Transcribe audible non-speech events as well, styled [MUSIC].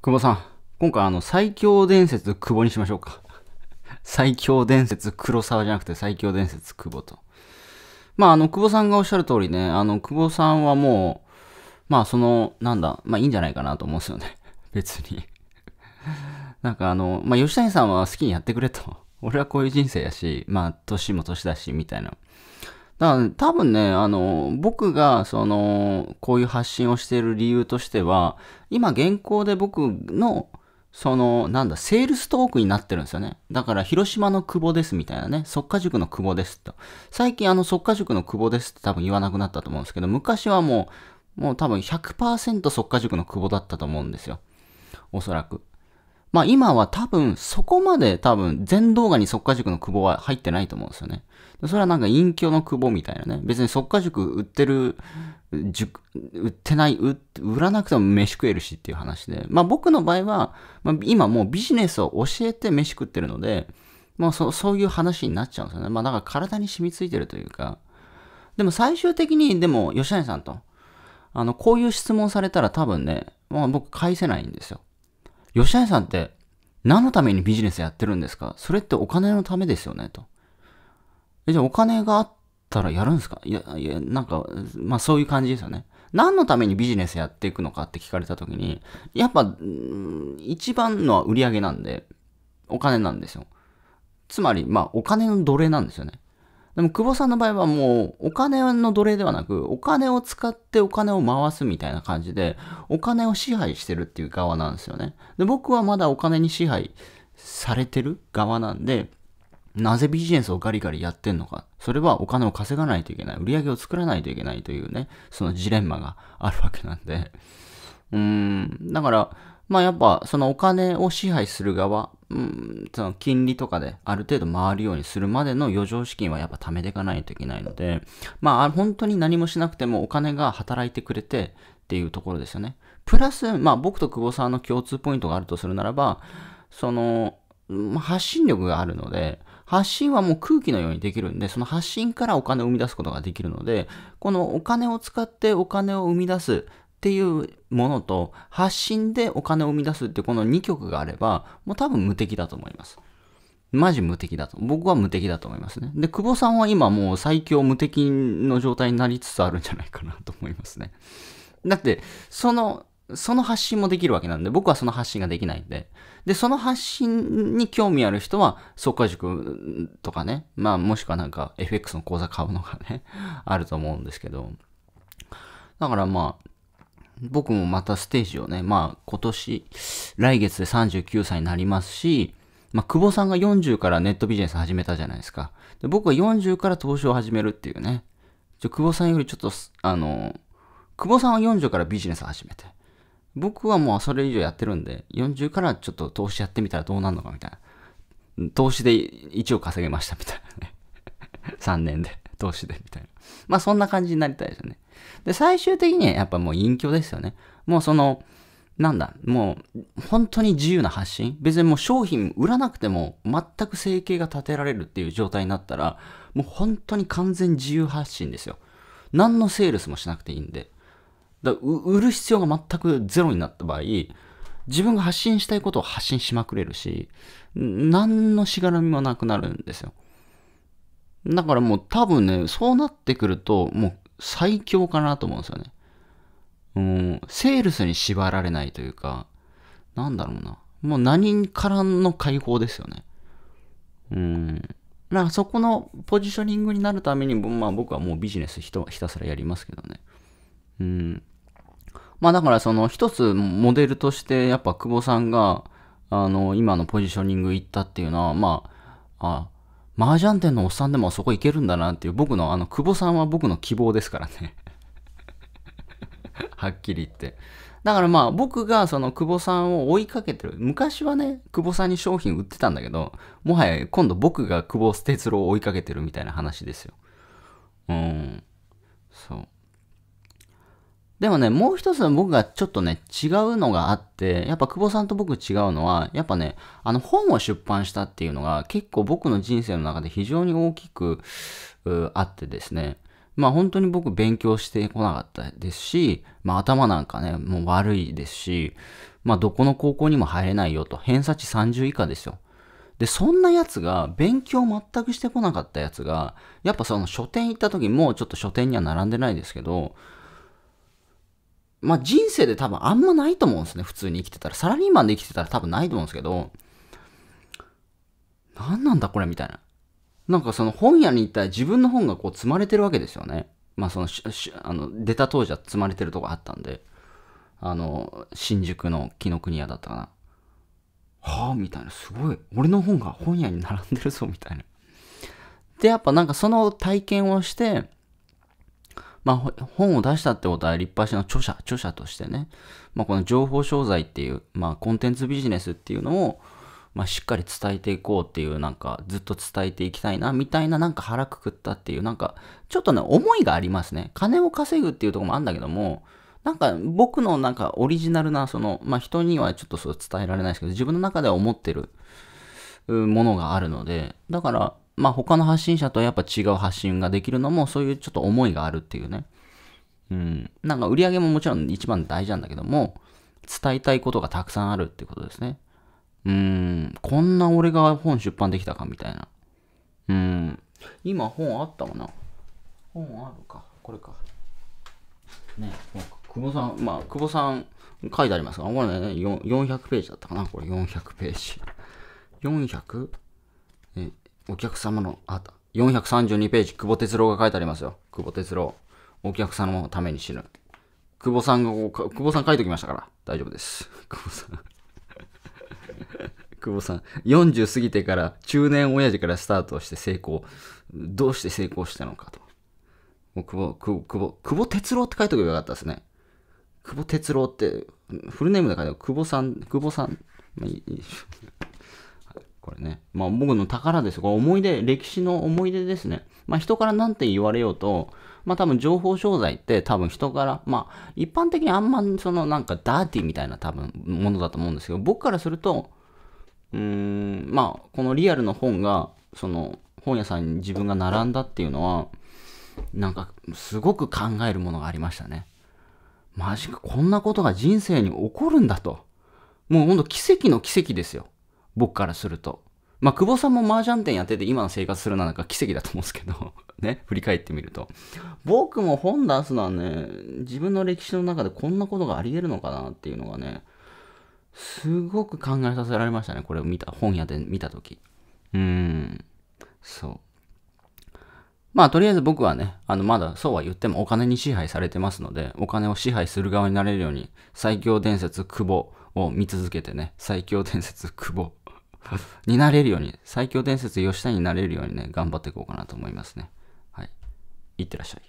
久保さん、今回あの、最強伝説久保にしましょうか。[LAUGHS] 最強伝説黒沢じゃなくて最強伝説久保と。まあ、あの、久保さんがおっしゃる通りね、あの、久保さんはもう、まあ、その、なんだ、まあ、いいんじゃないかなと思うんですよね。[LAUGHS] 別に [LAUGHS] なんかあの、まあ、吉谷さんは好きにやってくれと。俺はこういう人生やし、まあ、年も年だし、みたいな。だから、ね、多分ね、あの、僕が、その、こういう発信をしている理由としては、今、現行で僕の、その、なんだ、セールストークになってるんですよね。だから、広島の久保ですみたいなね、即家塾の久保ですと。最近、あの、即家塾の久保ですって多分言わなくなったと思うんですけど、昔はもう、もう多分100%即家塾の久保だったと思うんですよ。おそらく。まあ今は多分そこまで多分全動画に即果塾の久保は入ってないと思うんですよね。それはなんか隠居の久保みたいなね。別に即果塾売ってる、塾、売ってない、売らなくても飯食えるしっていう話で。まあ僕の場合は、まあ、今もうビジネスを教えて飯食ってるので、まあそそういう話になっちゃうんですよね。まあだから体に染みついてるというか。でも最終的に、でも吉谷さんと、あの、こういう質問されたら多分ね、まあ僕返せないんですよ。吉谷さんって何のためにビジネスやってるんですかそれってお金のためですよねと。え、じゃあお金があったらやるんですかいや、いや、なんか、まあそういう感じですよね。何のためにビジネスやっていくのかって聞かれた時に、やっぱ、一番のは売り上げなんで、お金なんですよ。つまり、まあお金の奴隷なんですよね。でも、久保さんの場合はもう、お金の奴隷ではなく、お金を使ってお金を回すみたいな感じで、お金を支配してるっていう側なんですよね。で、僕はまだお金に支配されてる側なんで、なぜビジネスをガリガリやってんのか。それはお金を稼がないといけない。売り上げを作らないといけないというね、そのジレンマがあるわけなんで。うーん、だから、まあやっぱそのお金を支配する側うん、その金利とかである程度回るようにするまでの余剰資金はやっぱ貯めていかないといけないので、まあ本当に何もしなくてもお金が働いてくれてっていうところですよね。プラス、まあ僕と久保さんの共通ポイントがあるとするならば、その、発信力があるので、発信はもう空気のようにできるんで、その発信からお金を生み出すことができるので、このお金を使ってお金を生み出す、っていうものと発信でお金を生み出すってこの2曲があればもう多分無敵だと思います。マジ無敵だと。僕は無敵だと思いますね。で、久保さんは今もう最強無敵の状態になりつつあるんじゃないかなと思いますね。だって、その、その発信もできるわけなんで、僕はその発信ができないんで。で、その発信に興味ある人は、速化塾とかね、まあもしくはなんか FX の講座買うのがね、あると思うんですけど。だからまあ、僕もまたステージをね、まあ今年、来月で39歳になりますし、まあ久保さんが40からネットビジネス始めたじゃないですか。で僕は40から投資を始めるっていうね。ちょ久保さんよりちょっと、あの、久保さんは40からビジネス始めて。僕はもうそれ以上やってるんで、40からちょっと投資やってみたらどうなるのかみたいな。投資で1億稼げましたみたいなね。3 [LAUGHS] 年で、投資でみたいな。まあそんな感じになりたいですよね。で、最終的にはやっぱもう隠居ですよね。もうその、なんだ、もう本当に自由な発信別にもう商品売らなくても全く生計が立てられるっていう状態になったら、もう本当に完全自由発信ですよ。何のセールスもしなくていいんで。だ売る必要が全くゼロになった場合、自分が発信したいことを発信しまくれるし、何のしがらみもなくなるんですよ。だからもう多分ね、そうなってくると、もう最強かなと思うんですよね。うん、セールスに縛られないというか、なんだろうな。もう何からの解放ですよね。うん。なんかそこのポジショニングになるために、まあ僕はもうビジネスひひたすらやりますけどね。うん。まあだからその一つモデルとしてやっぱ久保さんが、あの、今のポジショニング行ったっていうのは、まあ、あ、麻雀店のおっさんでもそこ行けるんだなっていう、僕の、あの、久保さんは僕の希望ですからね [LAUGHS] はっきり言って。だからまあ僕がその久保さんを追いかけてる。昔はね、久保さんに商品売ってたんだけど、もはや今度僕が久保哲郎を追いかけてるみたいな話ですよ。うん。そう。でもね、もう一つ僕がちょっとね、違うのがあって、やっぱ久保さんと僕違うのは、やっぱね、あの本を出版したっていうのが結構僕の人生の中で非常に大きくあってですね、まあ本当に僕勉強してこなかったですし、まあ頭なんかね、もう悪いですし、まあどこの高校にも入れないよと、偏差値30以下ですよ。で、そんなやつが、勉強全くしてこなかったやつが、やっぱその書店行った時も、ちょっと書店には並んでないですけど、まあ、人生で多分あんまないと思うんですね。普通に生きてたら。サラリーマンで生きてたら多分ないと思うんですけど、何なんだこれみたいな。なんかその本屋に行ったら自分の本がこう積まれてるわけですよね。まあその、あの出た当時は積まれてるとこあったんで、あの、新宿の紀ノ国屋だったかな。はあみたいな。すごい。俺の本が本屋に並んでるぞみたいな。で、やっぱなんかその体験をして、まあ、本を出したってことは立派な著者、著者としてね、まあ、この情報商材っていう、まあ、コンテンツビジネスっていうのを、まあ、しっかり伝えていこうっていう、なんか、ずっと伝えていきたいな、みたいな、なんか腹くくったっていう、なんか、ちょっとね、思いがありますね。金を稼ぐっていうとこもあるんだけども、なんか、僕のなんか、オリジナルな、その、まあ、人にはちょっとそう伝えられないですけど、自分の中では思ってるものがあるので、だから、まあ他の発信者とやっぱ違う発信ができるのもそういうちょっと思いがあるっていうね。うん。なんか売り上げももちろん一番大事なんだけども、伝えたいことがたくさんあるってことですね。うん。こんな俺が本出版できたかみたいな。うん。今本あったかな本あるか。これか。ね、久保さん、まあ、久保さん書いてありますが、これね、400ページだったかなこれ400ページ。400? お客様の、あった。432ページ、久保哲郎が書いてありますよ。久保哲郎。お客様のために死ぬ。久保さんが、久保さん書いておきましたから。大丈夫です。久保さん久保さん。40 [LAUGHS] 過ぎてから中年親父からスタートして成功。どうして成功したのかと。もう久保、久保、久保、久保哲郎って書いておけばよかったですね。久保哲郎って、フルネームで書いて久保さん、久保さん。まあいいこれね。まあ僕の宝です。これ思い出、歴史の思い出ですね。まあ人から何て言われようと、まあ多分情報商材って多分人から、まあ一般的にあんまそのなんかダーティーみたいな多分ものだと思うんですけど、僕からすると、うーん、まあこのリアルの本が、その本屋さんに自分が並んだっていうのは、なんかすごく考えるものがありましたね。マジか、こんなことが人生に起こるんだと。もうほんと奇跡の奇跡ですよ。僕からすると。まあ、久保さんも麻雀店やってて今の生活するのはなんか奇跡だと思うんですけど [LAUGHS] ね、振り返ってみると。僕も本出すのはね、自分の歴史の中でこんなことがあり得るのかなっていうのがね、すごく考えさせられましたね、これを見た、本屋で見たとき。うん、そう。まあ、とりあえず僕はね、あの、まだそうは言ってもお金に支配されてますので、お金を支配する側になれるように、最強伝説久保を見続けてね、最強伝説久保になれるように、最強伝説吉田になれるようにね、頑張っていこうかなと思いますね。はい。いってらっしゃい。